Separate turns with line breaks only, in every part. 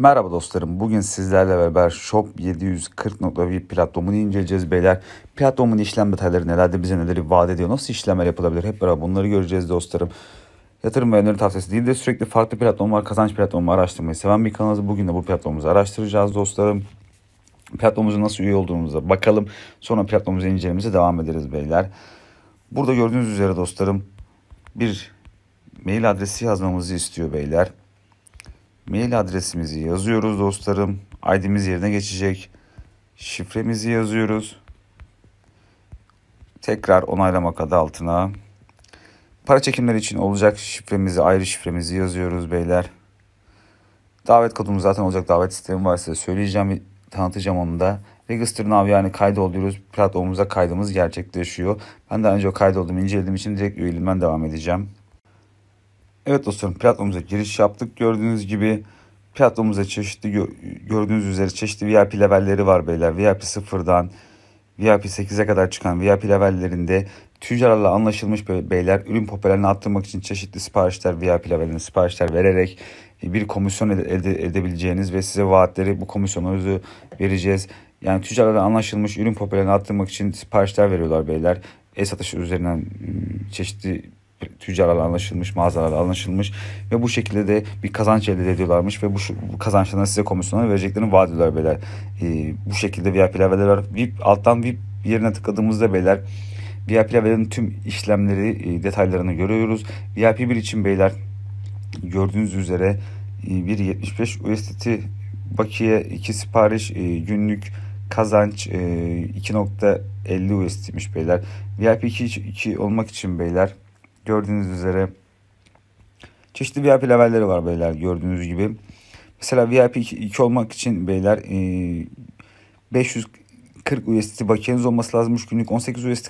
Merhaba dostlarım. Bugün sizlerle beraber Shop 740.1 platformunu inceleyeceğiz beyler. Platformun işlem detayları nelerde bize neleri vaat ediyor, nasıl işlemler yapılabilir hep beraber bunları göreceğiz dostlarım. Yatırım ve öneri tavsiyesi değil de sürekli farklı platformlar, kazanç platformu araştırmayı seven bir kanalız. Bugün de bu platformumuzu araştıracağız dostlarım. Platformumuzu nasıl üye olduğumuza bakalım. Sonra platformumuzu incelememize devam ederiz beyler. Burada gördüğünüz üzere dostlarım bir mail adresi yazmamızı istiyor beyler. Mail adresimizi yazıyoruz dostlarım. ID'miz yerine geçecek. Şifremizi yazıyoruz. Tekrar onaylamak adı altına. Para çekimleri için olacak şifremizi, ayrı şifremizi yazıyoruz beyler. Davet kodumuz zaten olacak. Davet sistemi var size söyleyeceğim, tanıtacağım onu da. Register Now yani kaydoluyoruz. Platformumuza kaydımız gerçekleşiyor. Ben daha önce kaydoldum, inceledim için direkt üyeliğimden devam edeceğim. Evet dostlarım platformumuza giriş yaptık. Gördüğünüz gibi platformumuza çeşitli gördüğünüz üzere çeşitli VIP levelleri var beyler. VIP 0'dan VIP 8'e kadar çıkan VIP levellerinde tüccarlarla anlaşılmış beyler ürün popülerliğini arttırmak için çeşitli siparişler VIP levelinde siparişler vererek e, bir komisyon elde edebileceğiniz ve size vaatleri bu komisyonu komisyonunuzu vereceğiz. Yani tüccarlarla anlaşılmış ürün popülerliğini arttırmak için siparişler veriyorlar beyler. E-satış üzerinden çeşitli tüccarlarla anlaşılmış, mağazalarla anlaşılmış ve bu şekilde de bir kazanç elde ediyorlarmış ve bu, bu kazançlardan size komisyonlar vereceklerini vaat ediyorlar beyler. Ee, bu şekilde VIP leveler var. VIP, alttan VIP yerine tıkladığımızda beyler VIP level'in tüm işlemleri e, detaylarını görüyoruz. VIP 1 için beyler gördüğünüz üzere e, 1.75 USDT bakiye 2 sipariş e, günlük kazanç e, 2.50 USDT'miş beyler. VIP 2, 2 olmak için beyler Gördüğünüz üzere çeşitli VIP levelleri var beyler gördüğünüz gibi. Mesela VIP 2 olmak için beyler 540 e, USD bakiyeniz olması lazım. 3 günlük 18 USD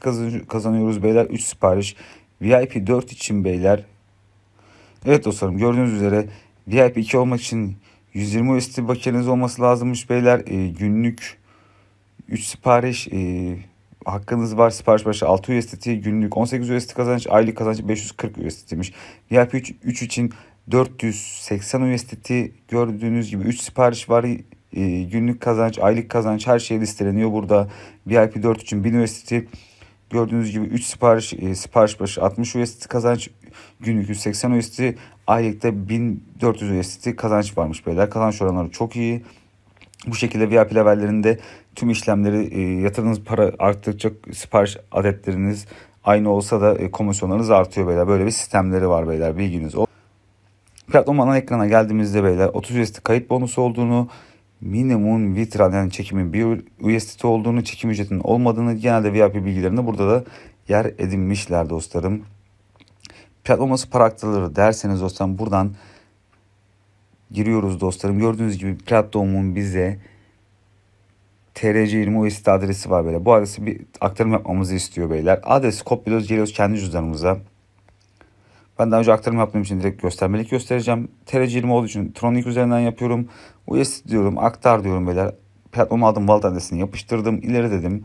kazanıyoruz beyler. 3 sipariş. VIP 4 için beyler. Evet dostlarım gördüğünüz üzere VIP 2 olmak için 120 USD bakiyeniz olması lazımmış beyler. E, günlük 3 sipariş e, hakkınız var sipariş başı 6 USDT, günlük 18 USDT kazanç, aylık kazanç 540 USDT'miş. VIP 3, 3 için 480 USDT gördüğünüz gibi 3 sipariş var. E, günlük kazanç, aylık kazanç her şey listeleniyor burada. VIP 4 için 1000 USDT. Gördüğünüz gibi 3 sipariş, e, sipariş başı 60 USDT kazanç, günlük 180 USDT, aylıkta 1400 USDT kazanç varmış beyler. Kazanç oranları çok iyi. Bu şekilde VIP levellerinde tüm işlemleri e, yatırdığınız para arttıkça sipariş adetleriniz aynı olsa da e, komisyonlarınız artıyor beyler. Böyle bir sistemleri var beyler bilginiz o Platform ana ekrana geldiğimizde beyler 30 USD kayıt bonusu olduğunu, minimum vitral yani çekimin 1 USDT olduğunu, çekim ücretinin olmadığını genelde VIP bilgilerini burada da yer edinmişler dostlarım. Platform nasıl para aktarılır derseniz dostlarım buradan giriyoruz dostlarım. Gördüğünüz gibi platformun bize TRC20 USD adresi var böyle. Bu adresi bir aktarım yapmamızı istiyor beyler. Adresi kopyalıyoruz geliyoruz kendi cüzdanımıza. Ben daha önce aktarım yaptığım için direkt göstermelik göstereceğim. TRC20 olduğu için Tronic üzerinden yapıyorum. USD diyorum aktar diyorum beyler. Platforma aldım wallet adresini yapıştırdım. ileri dedim.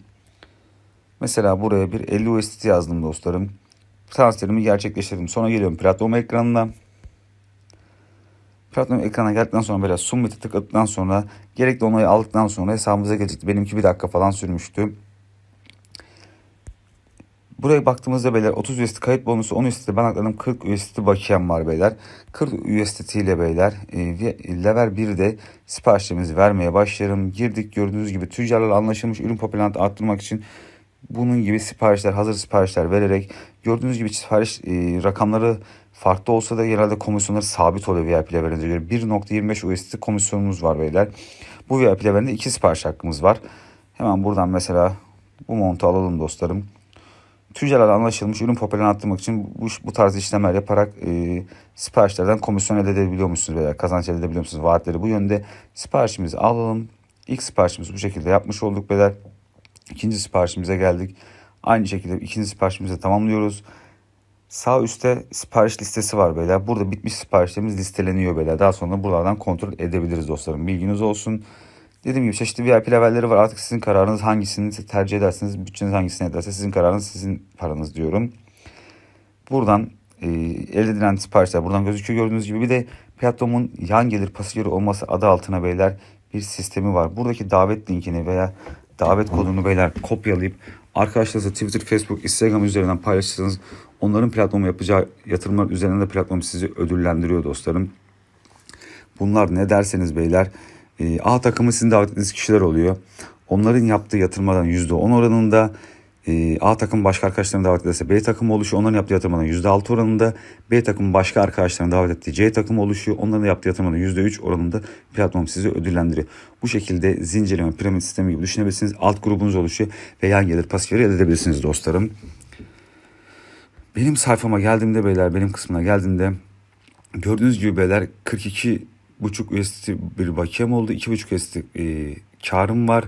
Mesela buraya bir 50 USD yazdım dostlarım. Transferimi gerçekleştirdim. Sonra geliyorum platform ekranına. Platinum ekrana geldikten sonra böyle submit'e tıkladıktan sonra gerekli onayı aldıktan sonra hesabımıza gelecekti. Benimki bir dakika falan sürmüştü. Buraya baktığımızda beyler 30 USD kayıt bonusu 10 USD ben aktardım 40 USD bakiyem var beyler. 40 USDT ile beyler e, level 1'de siparişlerimizi vermeye başlarım. Girdik gördüğünüz gibi tüccarlarla anlaşılmış ürün popülerliğini arttırmak için bunun gibi siparişler, hazır siparişler vererek gördüğünüz gibi sipariş e, rakamları farklı olsa da genelde komisyonları sabit oluyor VIP levelinize göre. 1.25 USD komisyonumuz var beyler. Bu VIP levelinde iki sipariş hakkımız var. Hemen buradan mesela bu montu alalım dostlarım. Tüccarlarla anlaşılmış ürün popülerini arttırmak için bu, bu tarz işlemler yaparak e, siparişlerden komisyon elde edebiliyor musunuz veya kazanç elde edebiliyor musunuz? Vaatleri bu yönde. Siparişimizi alalım. İlk siparişimizi bu şekilde yapmış olduk beyler. İkinci siparişimize geldik. Aynı şekilde ikinci siparişimizi tamamlıyoruz. Sağ üstte sipariş listesi var beyler. Burada bitmiş siparişlerimiz listeleniyor beyler. Daha sonra buralardan kontrol edebiliriz dostlarım. Bilginiz olsun. Dediğim gibi çeşitli VIP levelleri var. Artık sizin kararınız hangisini tercih edersiniz, bütçeniz hangisini ederse sizin kararınız sizin paranız diyorum. Buradan e, elde edilen siparişler buradan gözüküyor gördüğünüz gibi. Bir de platformun yan gelir pasif olması adı altına beyler bir sistemi var. Buradaki davet linkini veya davet kodunu beyler kopyalayıp arkadaşlarınızla Twitter, Facebook, Instagram üzerinden paylaşırsanız onların platformu yapacağı yatırımlar üzerinden de platform sizi ödüllendiriyor dostlarım. Bunlar ne derseniz beyler e, A takımı sizin davet ettiğiniz kişiler oluyor. Onların yaptığı yatırmadan %10 oranında ee, A takım başka arkadaşlarını davet ederse B takım oluşu onların yaptığı yatırımların %6 oranında. B takım başka arkadaşlarını davet ettiği C takım oluşu onların da yaptığı yatırımların %3 oranında platform sizi ödüllendiriyor. Bu şekilde zincirleme piramit sistemi gibi düşünebilirsiniz. Alt grubunuz oluşu ve yan gelir pasifleri elde edebilirsiniz dostlarım. Benim sayfama geldiğimde beyler benim kısmına geldiğimde gördüğünüz gibi beyler 42 buçuk USD bir bakiyem oldu. 2,5 USD e, karım var.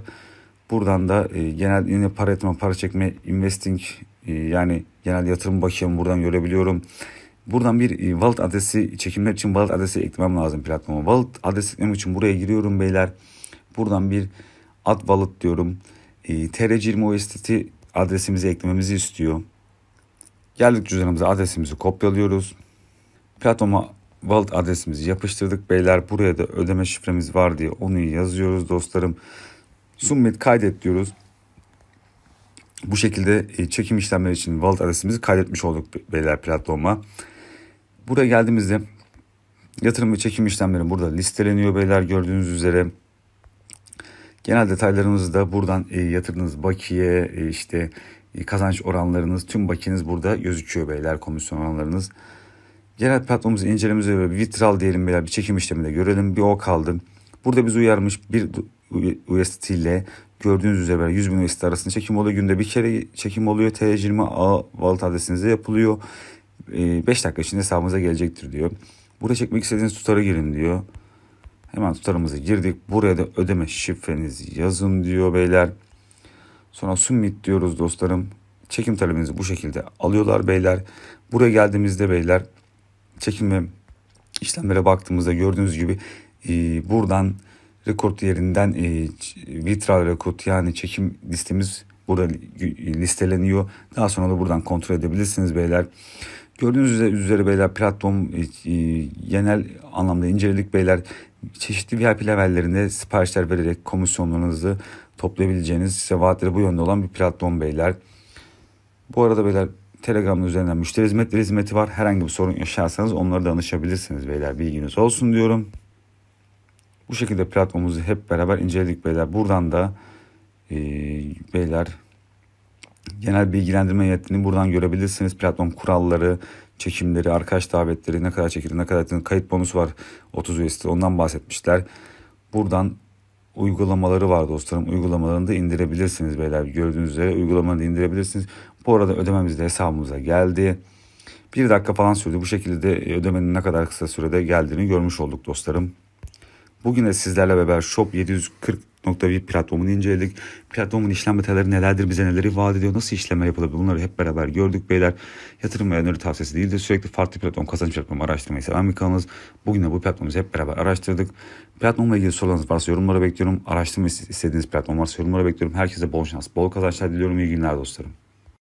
Buradan da e, genel yine para yatırma, para çekme, investing e, yani genel yatırım bakiyemi buradan görebiliyorum. Buradan bir e, wallet adresi çekimler için wallet adresi eklemem lazım platforma. Wallet adresi eklemek için buraya giriyorum beyler. Buradan bir ad wallet diyorum. E, TR20 USDT adresimizi eklememizi istiyor. Geldik cüzdanımıza adresimizi kopyalıyoruz. Platforma wallet adresimizi yapıştırdık beyler. Buraya da ödeme şifremiz var diye onu yazıyoruz dostlarım. Submit kaydet diyoruz. Bu şekilde e, çekim işlemleri için wallet adresimizi kaydetmiş olduk beyler platforma. Buraya geldiğimizde yatırım ve çekim işlemleri burada listeleniyor beyler gördüğünüz üzere. Genel detaylarımızı da buradan e, yatırdığınız bakiye e, işte kazanç oranlarınız tüm bakiyeniz burada gözüküyor beyler komisyon oranlarınız. Genel platformumuzu incelememize göre vitral diyelim beyler bir çekim işleminde görelim bir o kaldı. Burada biz uyarmış bir UST ile gördüğünüz üzere 100 bin UST arasında çekim oluyor. Günde bir kere çekim oluyor. T20A wallet adresinize yapılıyor. 5 ee, dakika içinde hesabınıza gelecektir diyor. Buraya çekmek istediğiniz tutarı girin diyor. Hemen tutarımızı girdik. Buraya da ödeme şifrenizi yazın diyor beyler. Sonra submit diyoruz dostlarım. Çekim talebinizi bu şekilde alıyorlar beyler. Buraya geldiğimizde beyler çekim ve işlemlere baktığımızda gördüğünüz gibi e, buradan rekord yerinden e, vitral rekord yani çekim listemiz burada listeleniyor. Daha sonra da buradan kontrol edebilirsiniz beyler. Gördüğünüz üzere, üzere beyler platform e, e genel anlamda inceledik beyler. Çeşitli VIP levellerinde siparişler vererek komisyonlarınızı toplayabileceğiniz size vaatleri bu yönde olan bir platform beyler. Bu arada beyler telegram üzerinden müşteri hizmetleri hizmeti var. Herhangi bir sorun yaşarsanız onlara danışabilirsiniz beyler. Bilginiz olsun diyorum. Bu şekilde platformumuzu hep beraber inceledik beyler. Buradan da e, beyler genel bilgilendirme yönetmeliğini buradan görebilirsiniz. Platform kuralları, çekimleri, arkadaş davetleri, ne kadar çekilir, ne kadar edilir, kayıt bonusu var 30 USD ondan bahsetmişler. Buradan uygulamaları var dostlarım. Uygulamalarını da indirebilirsiniz beyler. Gördüğünüz üzere uygulamalarını da indirebilirsiniz. Bu arada ödememiz de hesabımıza geldi. Bir dakika falan sürdü. Bu şekilde ödemenin ne kadar kısa sürede geldiğini görmüş olduk dostlarım. Bugün de sizlerle beraber Shop 740.1 platformunu inceledik. Platformun işlem detayları nelerdir, bize neleri vaat ediyor, nasıl işleme yapılabilir bunları hep beraber gördük beyler. Yatırım ve öneri tavsiyesi değil de sürekli farklı platform, kazanç platformu araştırmayı seven bir kanalız. Bugün de bu platformumuzu hep beraber araştırdık. Platformla ilgili sorularınız varsa yorumlara bekliyorum. Araştırma istediğiniz platform varsa yorumlara bekliyorum. Herkese bol şans, bol kazançlar diliyorum. İyi günler dostlarım.